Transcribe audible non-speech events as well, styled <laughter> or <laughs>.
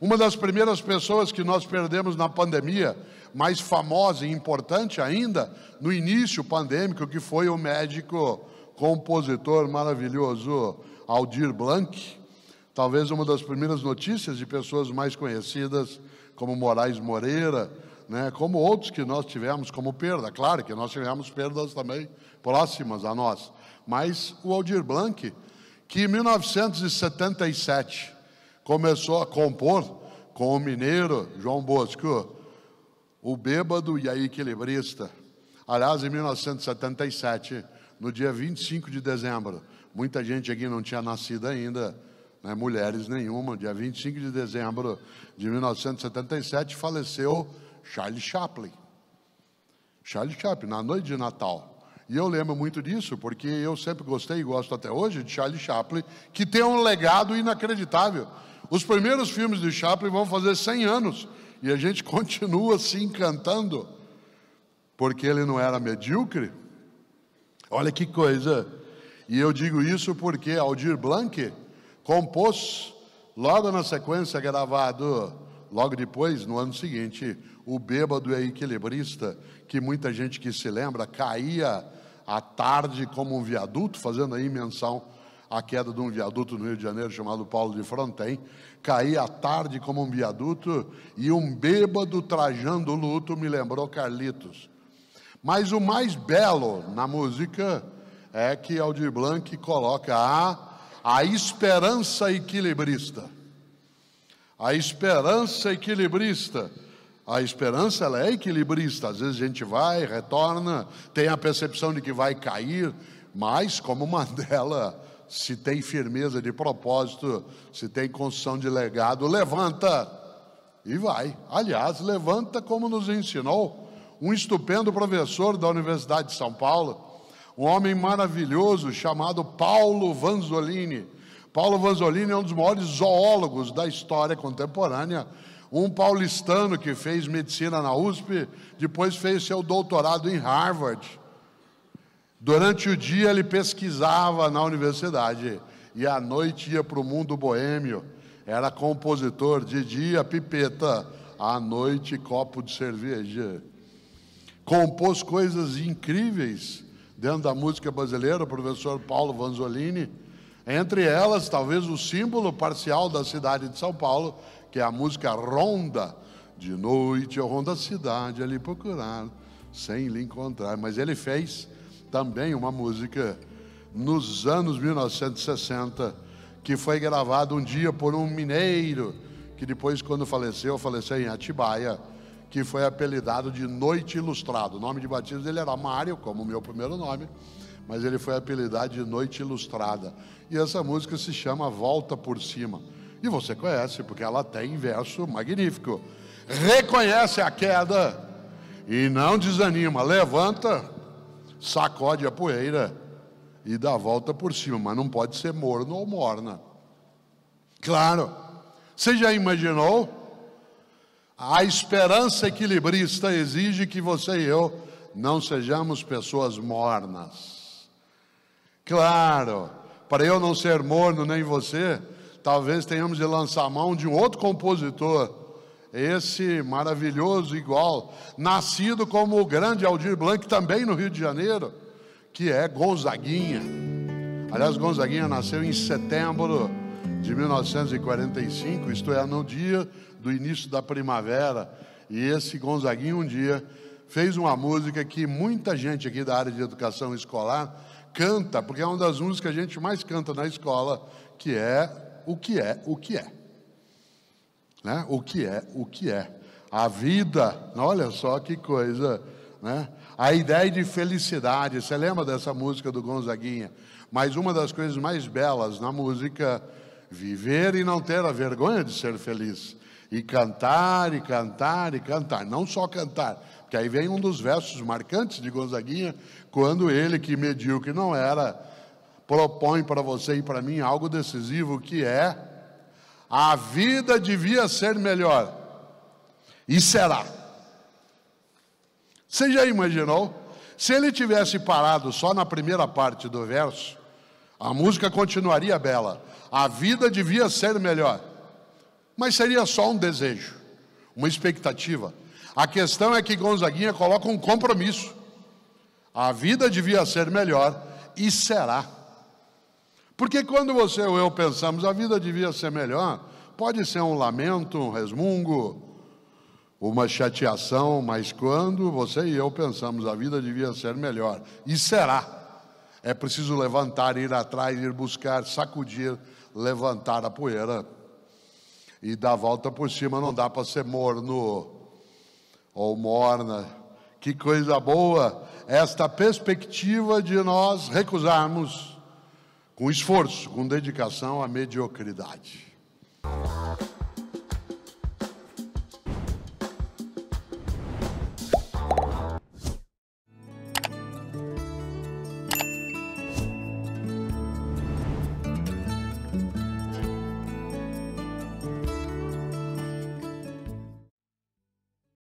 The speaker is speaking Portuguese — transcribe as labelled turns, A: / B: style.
A: Uma das primeiras pessoas que nós perdemos na pandemia, mais famosa e importante ainda, no início pandêmico, que foi o médico compositor maravilhoso Aldir Blanc, talvez uma das primeiras notícias de pessoas mais conhecidas como Moraes Moreira, né, como outros que nós tivemos como perda. Claro que nós tivemos perdas também próximas a nós, mas o Aldir Blanc, que em 1977 Começou a compor com o mineiro João Bosco, o bêbado e a equilibrista. Aliás, em 1977, no dia 25 de dezembro, muita gente aqui não tinha nascido ainda, né, mulheres nenhuma, dia 25 de dezembro de 1977, faleceu Charles Chaplin. Charles Chaplin, na noite de Natal. E eu lembro muito disso, porque eu sempre gostei e gosto até hoje de Charles Chaplin, que tem um legado inacreditável. Os primeiros filmes de Chaplin vão fazer 100 anos e a gente <laughs> continua se encantando, porque ele não era medíocre. Olha que coisa! E eu digo isso porque Aldir Blanc compôs, logo na sequência, gravado logo depois, no ano seguinte, O Bêbado e Equilibrista, que muita gente que se lembra caía à tarde como um viaduto, fazendo aí menção a queda de um viaduto no Rio de Janeiro chamado Paulo de Fronten, caí à tarde como um viaduto e um bêbado trajando luto me lembrou Carlitos. Mas o mais belo na música é que Aldir Blanc coloca a, a esperança equilibrista. A esperança equilibrista. A esperança ela é equilibrista. Às vezes a gente vai, retorna, tem a percepção de que vai cair, mas como Mandela <laughs> se tem firmeza de propósito, se tem construção de legado, levanta e vai. Aliás, levanta como nos ensinou um estupendo professor da Universidade de São Paulo, um homem maravilhoso chamado Paulo Vanzolini. Paulo Vanzolini é um dos maiores zoólogos da história contemporânea, um paulistano que fez medicina na USP, depois fez seu doutorado em Harvard Durante o dia ele pesquisava na universidade e à noite ia para o mundo boêmio. Era compositor de dia, pipeta, à noite, copo de cerveja. Compôs coisas incríveis dentro da música brasileira, o professor Paulo Vanzolini. Entre elas, talvez o símbolo parcial da cidade de São Paulo, que é a música Ronda. De noite eu rondo a cidade ali procurar, sem lhe encontrar. Mas ele fez também uma música nos anos 1960 que foi gravada um dia por um mineiro que depois quando faleceu, faleceu em Atibaia, que foi apelidado de Noite Ilustrado. O nome de batismo dele era Mário, como o meu primeiro nome, mas ele foi apelidado de Noite Ilustrada. E essa música se chama Volta por Cima. E você conhece, porque ela tem verso magnífico. Reconhece a queda e não desanima, levanta sacode a poeira e dá a volta por cima, mas não pode ser morno ou morna. Claro, você já imaginou? A esperança equilibrista exige que você e eu não sejamos pessoas mornas. Claro, para eu não ser morno nem você, talvez tenhamos de lançar mão de um outro compositor esse maravilhoso igual, nascido como o grande Aldir Blanc, também no Rio de Janeiro, que é Gonzaguinha. Aliás, Gonzaguinha nasceu em setembro de 1945, isto é, no dia do início da primavera. E esse Gonzaguinha, um dia, fez uma música que muita gente aqui da área de educação escolar canta, porque é uma das músicas que a gente mais canta na escola, que é O que é, o que é né? O que é, o que é. A vida, olha só que coisa, né? A ideia de felicidade, você lembra dessa música do Gonzaguinha? Mas uma das coisas mais belas na música, viver e não ter a vergonha de ser feliz. E cantar, e cantar, e cantar. Não só cantar, porque aí vem um dos versos marcantes de Gonzaguinha, quando ele, que mediu que não era, propõe para você e para mim algo decisivo que é a vida devia ser melhor. E será. Você já imaginou? Se ele tivesse parado só na primeira parte do verso, a música continuaria bela. A vida devia ser melhor. Mas seria só um desejo, uma expectativa. A questão é que Gonzaguinha coloca um compromisso. A vida devia ser melhor e será. Porque quando você ou eu pensamos, a vida devia ser melhor, pode ser um lamento, um resmungo, uma chateação, mas quando você e eu pensamos, a vida devia ser melhor, e será. É preciso levantar, ir atrás, ir buscar, sacudir, levantar a poeira e dar a volta por cima. Não dá para ser morno ou morna. Que coisa boa esta perspectiva de nós recusarmos com esforço, com dedicação à mediocridade.